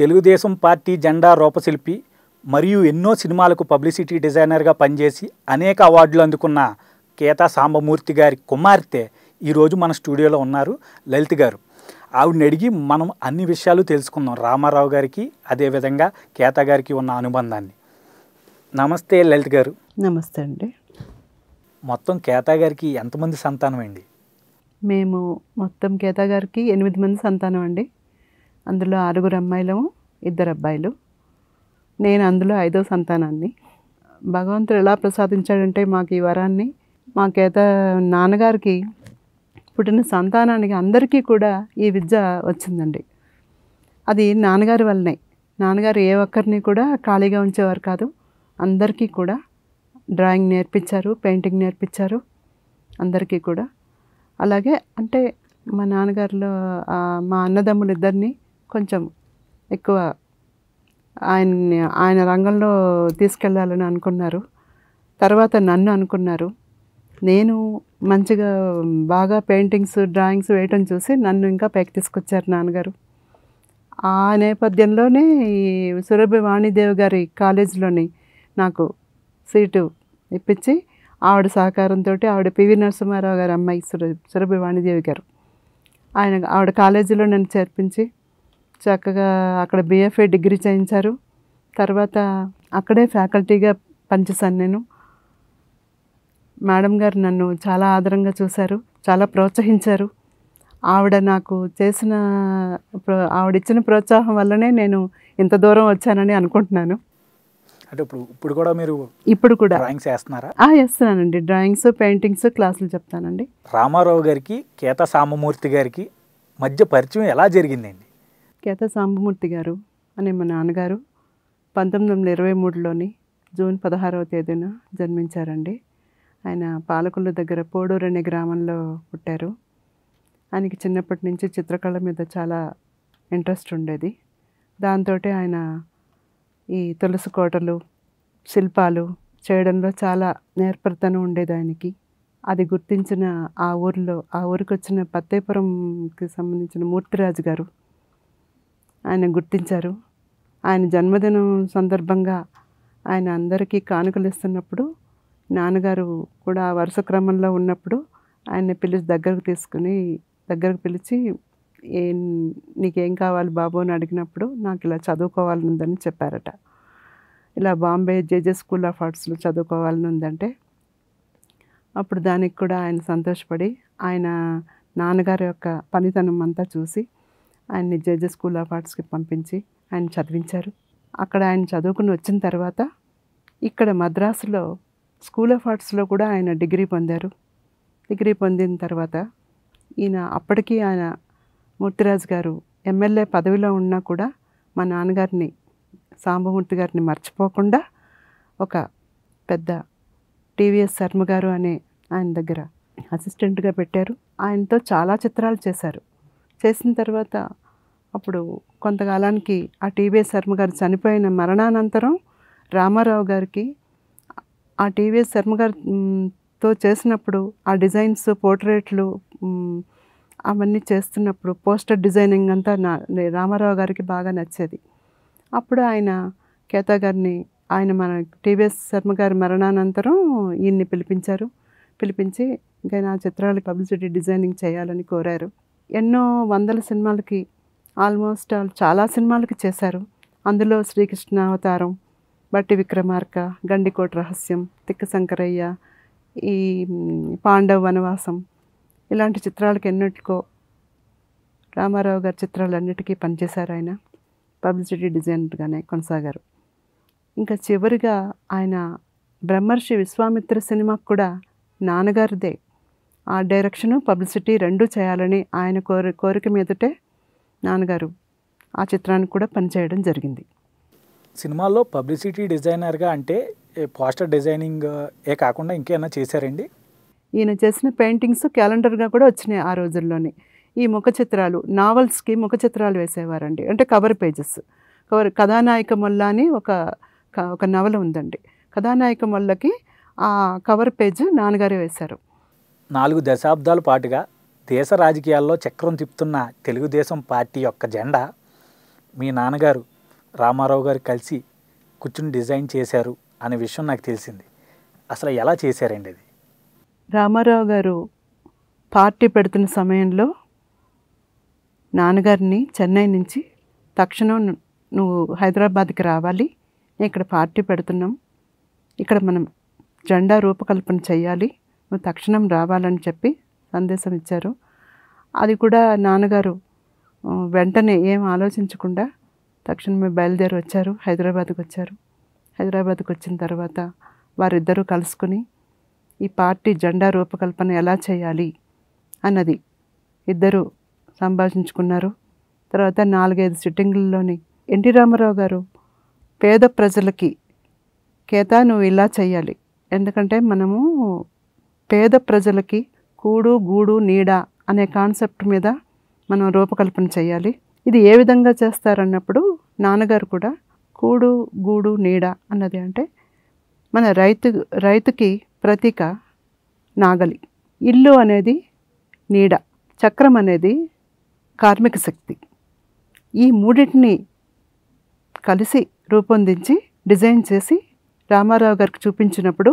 Telugu Desam party జెండా రూపశిల్పి మరియు ఎన్నో సినిమాలకు పబ్లిసిటీ డిజైనర్గా పనిచేసి అనేక అవార్డులు అందుకున్న కేతా సాంబమూర్తి గారి కుమార్తె ఈరోజు మన స్టూడియోలో ఉన్నారు లలిత్ గారు ఆవిడని అడిగి మనం అన్ని విషయాలు తెలుసుకుందాం రామారావు గారికి అదేవిధంగా కేత గారికి ఉన్న అనుబంధాన్ని నమస్తే లలిత్ గారు నమస్తే అండి మొత్తం కేతా గారికి ఎంతమంది సంతానం అండి మేము మొత్తం కేతా గారికి ఎనిమిది మంది సంతానం అండి అందులో ఆరుగురు అమ్మాయిలము ఇద్దరు అబ్బాయిలు నేను అందులో ఐదో సంతానాన్ని భగవంతుడు ఎలా ప్రసాదించాడంటే మాకు ఈ వరాన్ని మాకేత నాన్నగారికి పుట్టిన సంతానానికి అందరికీ కూడా ఈ విద్య వచ్చిందండి అది నాన్నగారి వల్లనే నాన్నగారు ఏ ఒక్కరిని కూడా ఖాళీగా ఉంచేవారు కాదు అందరికీ కూడా డ్రాయింగ్ నేర్పించారు పెయింటింగ్ నేర్పించారు అందరికీ కూడా అలాగే అంటే మా నాన్నగారిలో మా అన్నదమ్ములు ఇద్దరిని కొంచెం ఎక్కువ ఆయన ఆయన రంగంలో తీసుకెళ్ళాలని అనుకున్నారు తర్వాత నన్ను అనుకున్నారు నేను మంచిగా బాగా పెయింటింగ్స్ డ్రాయింగ్స్ వేయటం చూసి నన్ను ఇంకా పైకి తీసుకొచ్చారు నాన్నగారు ఆ నేపథ్యంలోనే ఈ సురభి వాణిదేవి గారి కాలేజీలోని నాకు సీటు ఇప్పించి ఆవిడ సహకారంతో ఆవిడ పివి నరసింహారావు గారి అమ్మాయి సురభి వాణిదేవి గారు ఆయన ఆవిడ కాలేజీలో నన్ను చేర్పించి చక్కగా అక్కడ బిఎఫ్ఏ డిగ్రీ చేయించారు తర్వాత అక్కడే ఫ్యాకల్టీగా పనిచేశాను నేను మేడం గారు నన్ను చాలా ఆదరంగా చూశారు చాలా ప్రోత్సహించారు ఆవిడ నాకు చేసిన ఆవిడ ఇచ్చిన ప్రోత్సాహం వల్లనే నేను ఇంత దూరం వచ్చానని అనుకుంటున్నాను అంటే ఇప్పుడు ఇప్పుడు కూడా మీరు ఇప్పుడు కూడా డ్రాయింగ్స్ వేస్తున్నారా వేస్తున్నానండి డ్రాయింగ్స్ పెయింటింగ్స్ క్లాసులు చెప్తానండి రామారావు గారికి కేత సామమూర్తి గారికి మధ్య పరిచయం ఎలా జరిగిందండి కేత సాంబమూర్తి గారు అనే మా నాన్నగారు పంతొమ్మిది వందల ఇరవై మూడులోని జూన్ పదహారవ తేదీన జన్మించారండి ఆయన పాలకొల్లు దగ్గర పోడూరు అనే గ్రామంలో పుట్టారు ఆయనకి చిన్నప్పటి నుంచి చిత్రకళ మీద చాలా ఇంట్రెస్ట్ ఉండేది దాంతో ఆయన ఈ తులసి కోటలు శిల్పాలు చేయడంలో చాలా నేర్పరితనం ఉండేది ఆయనకి అది గుర్తించిన ఆ ఊరిలో ఆ ఊరికి వచ్చిన పత్తేపురంకి సంబంధించిన మూర్తిరాజు గారు ఆయన గుర్తించారు ఆయన జన్మదినం సందర్భంగా ఆయన అందరికీ కానుకలు ఇస్తున్నప్పుడు నాన్నగారు కూడా వరుస క్రమంలో ఉన్నప్పుడు ఆయన పిలిచి దగ్గరకు తీసుకుని దగ్గరకు పిలిచి ఏ నీకేం కావాలి బాబు అని అడిగినప్పుడు నాకు ఇలా చదువుకోవాలని ఉందని చెప్పారట ఇలా బాంబే జేజే స్కూల్ ఆఫ్ ఆర్ట్స్లో చదువుకోవాలని ఉందంటే అప్పుడు దానికి కూడా ఆయన సంతోషపడి ఆయన నాన్నగారి యొక్క పనితనం అంతా చూసి ఆయన్ని జడ్జెస్ స్కూల్ ఆఫ్ ఆర్ట్స్కి పంపించి ఆయన చదివించారు అక్కడ ఆయన చదువుకుని వచ్చిన తర్వాత ఇక్కడ మద్రాసులో స్కూల్ ఆఫ్ ఆర్ట్స్లో కూడా ఆయన డిగ్రీ పొందారు డిగ్రీ పొందిన తర్వాత ఈయన అప్పటికీ ఆయన మూర్తిరాజు గారు ఎమ్మెల్యే పదవిలో ఉన్నా కూడా మా నాన్నగారిని సాంబమూర్తి గారిని మర్చిపోకుండా ఒక పెద్ద టీవీఎస్ శర్మ గారు అనే ఆయన దగ్గర అసిస్టెంట్గా పెట్టారు ఆయనతో చాలా చిత్రాలు చేశారు చేసిన తర్వాత అప్పుడు కొంతకాలానికి ఆ టీవీఎస్ శర్మ గారు చనిపోయిన మరణానంతరం రామారావు గారికి ఆ టీవీఎస్ శర్మ గారితో చేసినప్పుడు ఆ డిజైన్స్ పోర్ట్రేట్లు అవన్నీ చేస్తున్నప్పుడు పోస్టర్ డిజైనింగ్ అంతా నా రామారావు గారికి బాగా నచ్చేది అప్పుడు ఆయన కేతా గారిని ఆయన మన టీవీఎస్ శర్మ గారి మరణానంతరం ఈయన్ని పిలిపించారు పిలిపించి ఇంకా నా చిత్రాలకు పబ్లిసిటీ డిజైనింగ్ చేయాలని కోరారు ఎన్నో వందల సినిమాలకి ఆల్మోస్ట్ చాలా సినిమాలకి చేశారు అందులో శ్రీకృష్ణ అవతారం బట్టి విక్రమార్క గండికోట రహస్యం తిక్క శంకరయ్య ఈ పాండవ వనవాసం ఇలాంటి చిత్రాలకు ఎన్నిటికో రామారావు గారి చిత్రాలన్నిటికీ పనిచేశారు ఆయన పబ్లిసిటీ డిజైనర్గానే కొనసాగారు ఇంకా చివరిగా ఆయన బ్రహ్మర్షి విశ్వామిత్ర సినిమాకు కూడా నాన్నగారిదే ఆ డైరెక్షన్ పబ్లిసిటీ రెండు చేయాలని ఆయన కోరి కోరిక మీదటే నాన్నగారు ఆ చిత్రానికి కూడా పనిచేయడం జరిగింది సినిమాల్లో పబ్లిసిటీ డిజైనర్గా అంటే పోస్టర్ డిజైనింగ్ ఏ కాకుండా ఇంకేమైనా చేశారండి ఈయన చేసిన పెయింటింగ్స్ క్యాలెండర్గా కూడా వచ్చినాయి ఆ రోజుల్లోనే ఈ ముఖ చిత్రాలు నావల్స్కి ముఖ చిత్రాలు వేసేవారండి అంటే కవర్ పేజెస్ కవర్ కథానాయక మొల్ల అని ఒక ఒక నవల ఉందండి కథానాయక మొల్లకి ఆ కవర్ పేజ్ నాన్నగారే వేశారు నాలుగు దశాబ్దాల పాటుగా దేశ రాజకీయాల్లో చక్రం తిప్పుతున్న తెలుగుదేశం పార్టీ యొక్క జెండా మీ నాన్నగారు రామారావు గారు కలిసి కూర్చుని డిజైన్ చేశారు అనే విషయం నాకు తెలిసింది అసలు ఎలా చేశారండి అది రామారావు గారు పార్టీ పెడుతున్న సమయంలో నాన్నగారిని చెన్నై నుంచి తక్షణం నువ్వు హైదరాబాద్కి రావాలి ఇక్కడ పార్టీ పెడుతున్నాం ఇక్కడ మనం జెండా రూపకల్పన చేయాలి నువ్వు తక్షణం రావాలని చెప్పి సందేశం ఇచ్చారు అది కూడా నాన్నగారు వెంటనే ఏం ఆలోచించకుండా తక్షణమే బయలుదేరి వచ్చారు హైదరాబాద్కి వచ్చారు హైదరాబాద్కి వచ్చిన తర్వాత వారిద్దరూ కలుసుకుని ఈ పార్టీ జెండా రూపకల్పన ఎలా చేయాలి అన్నది ఇద్దరు సంభాషించుకున్నారు తర్వాత నాలుగైదు సిట్టింగుల్లోని ఎన్టీ రామారావు గారు పేద ప్రజలకి కేతా నువ్వు ఇలా చేయాలి ఎందుకంటే మనము పేద ప్రజలకి కూడు గూడు నీడ అనే కాన్సెప్ట్ మీద మనం రూపకల్పన చేయాలి ఇది ఏ విధంగా చేస్తారన్నప్పుడు నాన్నగారు కూడా కూడు గూడు నీడ అన్నది అంటే మన రైతు రైతుకి ప్రతీక నాగలి ఇల్లు అనేది నీడ చక్రం అనేది కార్మిక శక్తి ఈ మూడింటిని కలిసి రూపొందించి డిజైన్ చేసి రామారావు గారికి చూపించినప్పుడు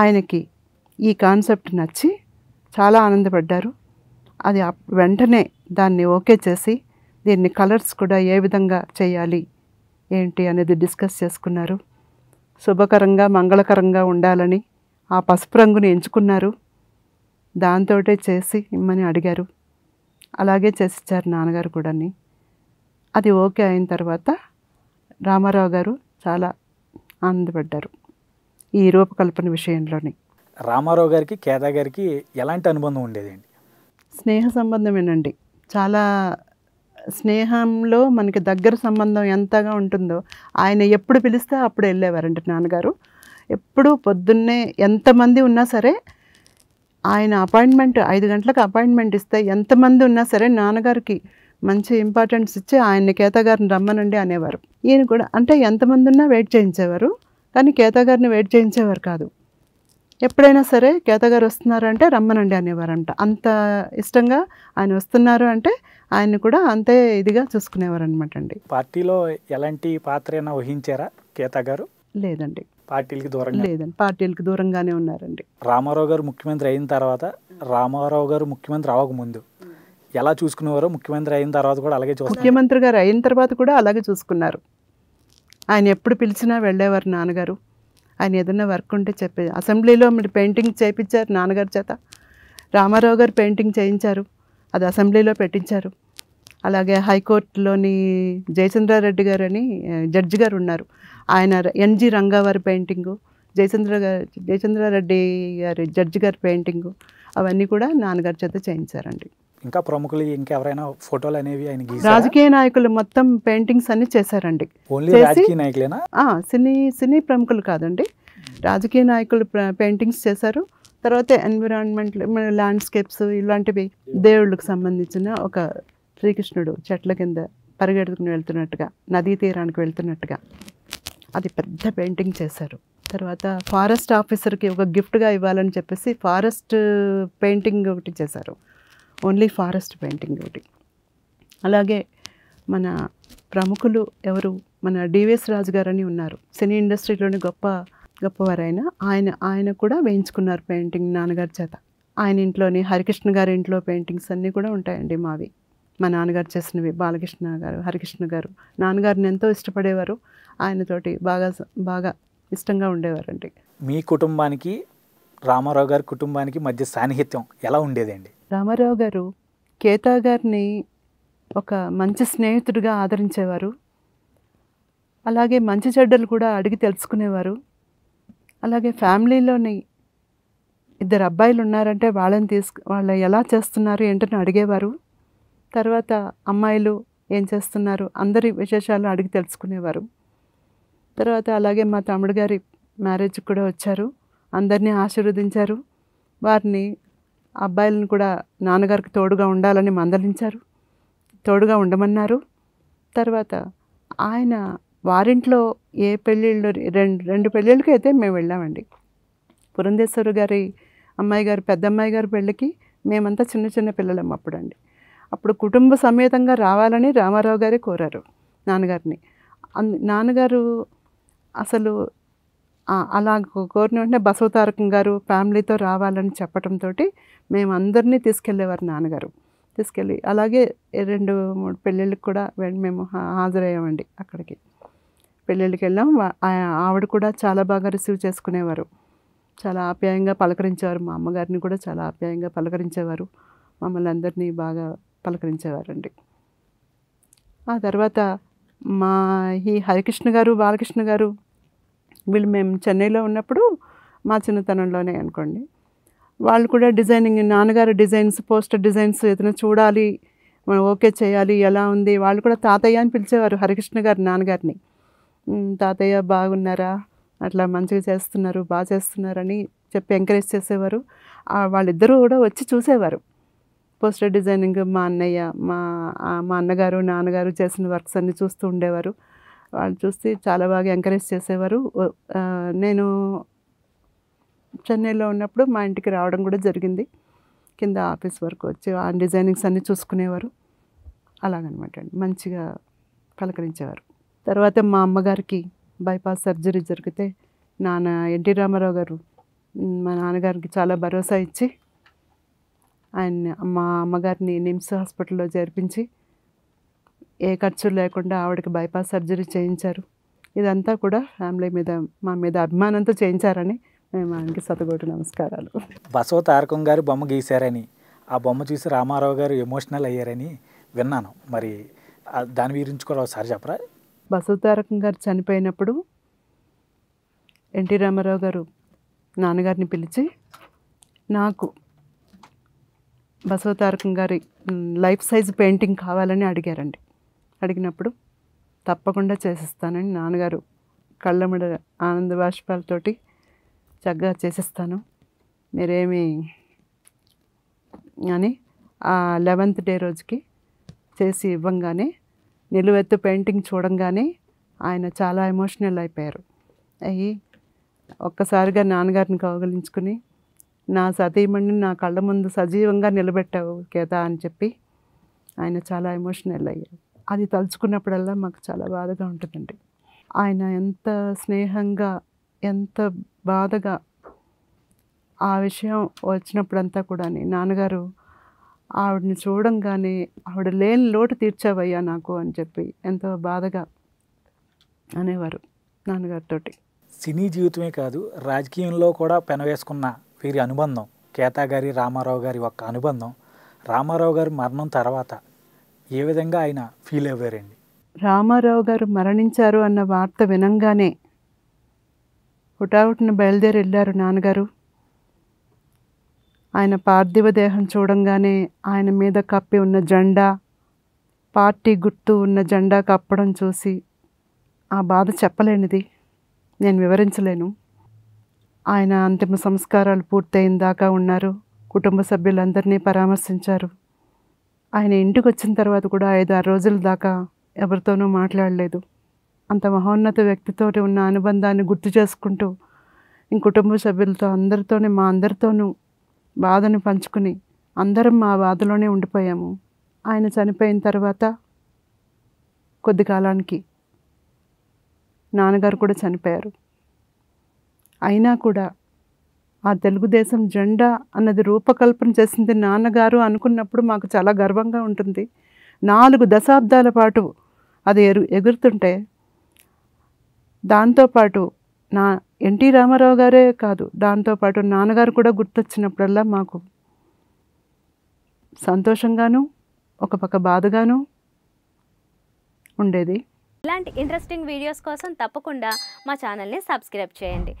ఆయనకి ఈ కాన్సెప్ట్ నచ్చి చాలా ఆనందపడ్డారు అది వెంటనే దాన్ని ఓకే చేసి దీన్ని కలర్స్ కూడా ఏ విధంగా చేయాలి ఏంటి అనేది డిస్కస్ చేసుకున్నారు శుభకరంగా మంగళకరంగా ఉండాలని ఆ పసుపు రంగుని ఎంచుకున్నారు దాంతో చేసి ఇమ్మని అడిగారు అలాగే చేసిచ్చారు నాన్నగారు కూడాని అది ఓకే అయిన తర్వాత రామారావు గారు చాలా ఆనందపడ్డారు ఈ రూపకల్పన విషయంలోని రామారావు గారికి కేదా గారికి ఎలాంటి అనుబంధం ఉండేదండి స్నేహ సంబంధమేనండి చాలా స్నేహంలో మనకి దగ్గర సంబంధం ఎంతగా ఉంటుందో ఆయన ఎప్పుడు పిలిస్తే అప్పుడు వెళ్ళేవారండి నాన్నగారు ఎప్పుడు పొద్దున్నే ఎంతమంది ఉన్నా సరే ఆయన అపాయింట్మెంట్ ఐదు గంటలకు అపాయింట్మెంట్ ఇస్తే ఎంతమంది ఉన్నా సరే నాన్నగారికి మంచి ఇంపార్టెన్స్ ఇచ్చి ఆయన్ని కేతగారిని రమ్మనండి అనేవారు ఈయన కూడా అంటే ఎంతమంది ఉన్నా వెయిట్ చేయించేవారు కానీ కేతగారిని వెయిట్ చేయించేవారు కాదు ఎప్పుడైనా సరే గారు వస్తున్నారంటే రమ్మనండి అనేవారంట అంత ఇష్టంగా ఆయన వస్తున్నారు అంటే ఆయన కూడా అంతే ఇదిగా చూసుకునేవారు అనమాట అండి పార్టీలో ఎలాంటి పాత్ర అయినా వహించారా గీత గారు లేదండి పార్టీలకి దూరం లేదండి పార్టీలకి దూరంగానే ఉన్నారండి రామారావు గారు ముఖ్యమంత్రి అయిన తర్వాత రామారావు గారు ముఖ్యమంత్రి అవ్వకముందు ఎలా చూసుకునేవారు ముఖ్యమంత్రి అయిన తర్వాత కూడా అలాగే చూసుకున్నారు ముఖ్యమంత్రి గారు అయిన తర్వాత కూడా అలాగే చూసుకున్నారు ఆయన ఎప్పుడు పిలిచినా వెళ్ళేవారు నాన్నగారు ఆయన ఏదైనా వర్క్ ఉంటే చెప్పే అసెంబ్లీలో మీరు పెయింటింగ్ చేయించారు నాన్నగారి చేత రామారావు గారు పెయింటింగ్ చేయించారు అది అసెంబ్లీలో పెట్టించారు అలాగే హైకోర్టులోని జయచంద్రారెడ్డి గారు అని జడ్జి గారు ఉన్నారు ఆయన ఎన్జి రంగావారి పెయింటింగు జయచంద్ర గారు జయచంద్రారెడ్డి గారి జడ్జి గారి పెయింటింగు అవన్నీ కూడా నాన్నగారి చేత చేయించారండి ఇంకా ప్రముఖులు ఇంకా ఎవరైనా ఫోటోలు అనేవి ఆయన రాజకీయ నాయకులు మొత్తం పెయింటింగ్స్ అన్ని చేశారండి రాజకీయ నాయకులేనా సినీ సినీ ప్రముఖులు కాదండి రాజకీయ నాయకులు పెయింటింగ్స్ చేశారు తర్వాత ఎన్విరాన్మెంట్ ల్యాండ్స్కేప్స్ ఇలాంటివి దేవుళ్ళకి సంబంధించిన ఒక శ్రీకృష్ణుడు చెట్ల కింద పరిగెడుకుని వెళ్తున్నట్టుగా నదీ తీరానికి వెళ్తున్నట్టుగా అది పెద్ద పెయింటింగ్ చేశారు తర్వాత ఫారెస్ట్ ఆఫీసర్కి ఒక గిఫ్ట్గా ఇవ్వాలని చెప్పేసి ఫారెస్ట్ పెయింటింగ్ ఒకటి చేశారు ఓన్లీ ఫారెస్ట్ పెయింటింగ్ ఒకటి అలాగే మన ప్రముఖులు ఎవరు మన డివిఎస్ రాజు గారని ఉన్నారు సినీ ఇండస్ట్రీలోని గొప్ప గొప్పవారైన ఆయన ఆయన కూడా వేయించుకున్నారు పెయింటింగ్ నాన్నగారి చేత ఆయన ఇంట్లోని హరికృష్ణ గారి ఇంట్లో పెయింటింగ్స్ అన్నీ కూడా ఉంటాయండి మావి మా నాన్నగారు చేసినవి బాలకృష్ణ గారు హరికృష్ణ గారు నాన్నగారిని ఎంతో ఇష్టపడేవారు ఆయనతోటి బాగా బాగా ఇష్టంగా ఉండేవారండి మీ కుటుంబానికి రామారావు గారి కుటుంబానికి మధ్య సాన్నిహిత్యం ఎలా ఉండేదండి రామారావు గారు కేతా గారిని ఒక మంచి స్నేహితుడిగా ఆదరించేవారు అలాగే మంచి చెడ్డలు కూడా అడిగి తెలుసుకునేవారు అలాగే ఫ్యామిలీలోని ఇద్దరు అబ్బాయిలు ఉన్నారంటే వాళ్ళని తీసుకు వాళ్ళు ఎలా చేస్తున్నారు ఏంటని అడిగేవారు తర్వాత అమ్మాయిలు ఏం చేస్తున్నారు అందరి విశేషాలు అడిగి తెలుసుకునేవారు తర్వాత అలాగే మా తమ్ముడు గారి మ్యారేజ్కి కూడా వచ్చారు అందరినీ ఆశీర్వదించారు వారిని అబ్బాయిలను కూడా నాన్నగారికి తోడుగా ఉండాలని మందలించారు తోడుగా ఉండమన్నారు తర్వాత ఆయన వారింట్లో ఏ పెళ్ళిళ్ళు రెండు రెండు పెళ్ళిళ్ళకి అయితే మేము వెళ్ళామండి పురంధేశ్వరు గారి అమ్మాయి గారు పెద్ద అమ్మాయి గారి పెళ్ళికి మేమంతా చిన్న చిన్న పిల్లలం అప్పుడండి అప్పుడు కుటుంబ సమేతంగా రావాలని రామారావు గారే కోరారు నాన్నగారిని నాన్నగారు అసలు అలా కోరిన వెంటనే బసవతారకం గారు ఫ్యామిలీతో రావాలని చెప్పడంతో మేము అందరినీ తీసుకెళ్ళేవారు నాన్నగారు తీసుకెళ్ళి అలాగే రెండు మూడు పెళ్ళిళ్ళకి కూడా మేము హాజరయ్యామండి అక్కడికి పెళ్ళిళ్ళకి వెళ్ళాం ఆవిడ కూడా చాలా బాగా రిసీవ్ చేసుకునేవారు చాలా ఆప్యాయంగా పలకరించేవారు మా అమ్మగారిని కూడా చాలా ఆప్యాయంగా పలకరించేవారు మమ్మల్ని అందరినీ బాగా పలకరించేవారండి ఆ తర్వాత మా ఈ హరికృష్ణ గారు బాలకృష్ణ గారు వీళ్ళు మేము చెన్నైలో ఉన్నప్పుడు మా చిన్నతనంలోనే అనుకోండి వాళ్ళు కూడా డిజైనింగ్ నాన్నగారు డిజైన్స్ పోస్టర్ డిజైన్స్ ఏదైనా చూడాలి మనం ఓకే చేయాలి ఎలా ఉంది వాళ్ళు కూడా తాతయ్య అని పిలిచేవారు హరికృష్ణ గారు నాన్నగారిని తాతయ్య బాగున్నారా అట్లా మంచిగా చేస్తున్నారు బాగా చేస్తున్నారని చెప్పి ఎంకరేజ్ చేసేవారు వాళ్ళిద్దరూ కూడా వచ్చి చూసేవారు పోస్టర్ డిజైనింగ్ మా అన్నయ్య మా మా అన్నగారు నాన్నగారు చేసిన వర్క్స్ అన్నీ చూస్తూ ఉండేవారు వాళ్ళు చూసి చాలా బాగా ఎంకరేజ్ చేసేవారు నేను చెన్నైలో ఉన్నప్పుడు మా ఇంటికి రావడం కూడా జరిగింది కింద ఆఫీస్ వరకు వచ్చి ఆ డిజైనింగ్స్ అన్నీ చూసుకునేవారు అలాగనమాట అండి మంచిగా పలకరించేవారు తర్వాత మా అమ్మగారికి బైపాస్ సర్జరీ జరిగితే నాన్న ఎన్టీ రామారావు గారు మా నాన్నగారికి చాలా భరోసా ఇచ్చి ఆయన మా అమ్మగారిని నిమ్స్ హాస్పిటల్లో చేర్పించి ఏ ఖర్చులు లేకుండా ఆవిడకి బైపాస్ సర్జరీ చేయించారు ఇదంతా కూడా ఫ్యామిలీ మీద మా మీద అభిమానంతో చేయించారని మేము ఆయనకి సతగోటు నమస్కారాలు బసవ తారకం గారు బొమ్మ గీశారని ఆ బొమ్మ చూసి రామారావు గారు ఎమోషనల్ అయ్యారని విన్నాను మరి దాని గురించి కూడా ఒకసారి చెప్పరా బసవ తారకం గారు చనిపోయినప్పుడు ఎన్టీ రామారావు గారు నాన్నగారిని పిలిచి నాకు బసవ తారకం గారి లైఫ్ సైజ్ పెయింటింగ్ కావాలని అడిగారండి అడిగినప్పుడు తప్పకుండా చేసిస్తానని నాన్నగారు కళ్ళమిడ ఆనంద బాష్పాలతోటి చక్కగా చేసిస్తాను మీరేమి అని ఆ లెవెంత్ డే రోజుకి చేసి ఇవ్వంగానే నిలువెత్తు పెయింటింగ్ చూడంగానే ఆయన చాలా ఎమోషనల్ అయిపోయారు అయ్యి ఒక్కసారిగా నాన్నగారిని కౌగలించుకుని నా సతీమణిని నా కళ్ళ ముందు సజీవంగా నిలబెట్టావు కేత అని చెప్పి ఆయన చాలా ఎమోషనల్ అయ్యారు అది తలుచుకున్నప్పుడల్లా మాకు చాలా బాధగా ఉంటుందండి ఆయన ఎంత స్నేహంగా ఎంత బాధగా ఆ విషయం వచ్చినప్పుడంతా కూడా నాన్నగారు ఆవిడని చూడంగానే ఆవిడ లేని లోటు తీర్చావయ్యా నాకు అని చెప్పి ఎంతో బాధగా అనేవారు నాన్నగారితోటి సినీ జీవితమే కాదు రాజకీయంలో కూడా పెనవేసుకున్న వీరి అనుబంధం కేతా గారి రామారావు గారి యొక్క అనుబంధం రామారావు గారి మరణం తర్వాత ఏ విధంగా ఆయన ఫీల్ అయ్యారండి రామారావు గారు మరణించారు అన్న వార్త వినంగానే హుటాహుటిన బయలుదేరి వెళ్ళారు నాన్నగారు ఆయన పార్థివ దేహం చూడంగానే ఆయన మీద కప్పి ఉన్న జెండా పార్టీ గుర్తు ఉన్న జెండా కప్పడం చూసి ఆ బాధ చెప్పలేనిది నేను వివరించలేను ఆయన అంతిమ సంస్కారాలు పూర్తయిన దాకా ఉన్నారు కుటుంబ సభ్యులందరినీ పరామర్శించారు ఆయన ఇంటికి వచ్చిన తర్వాత కూడా ఐదు ఆరు రోజుల దాకా ఎవరితోనూ మాట్లాడలేదు అంత మహోన్నత వ్యక్తితో ఉన్న అనుబంధాన్ని గుర్తు చేసుకుంటూ ఇంక కుటుంబ సభ్యులతో అందరితోనే మా అందరితోనూ బాధను పంచుకుని అందరం మా బాధలోనే ఉండిపోయాము ఆయన చనిపోయిన తర్వాత కొద్ది కాలానికి నాన్నగారు కూడా చనిపోయారు అయినా కూడా ఆ తెలుగుదేశం జెండా అన్నది రూపకల్పన చేసింది నాన్నగారు అనుకున్నప్పుడు మాకు చాలా గర్వంగా ఉంటుంది నాలుగు దశాబ్దాల పాటు అది ఎరు ఎగురుతుంటే దాంతోపాటు నా ఎన్టీ రామారావు గారే కాదు దాంతోపాటు నాన్నగారు కూడా గుర్తొచ్చినప్పుడల్లా మాకు సంతోషంగాను ఒక పక్క బాధగాను ఉండేది ఇలాంటి ఇంట్రెస్టింగ్ వీడియోస్ కోసం తప్పకుండా మా ఛానల్ని సబ్స్క్రైబ్ చేయండి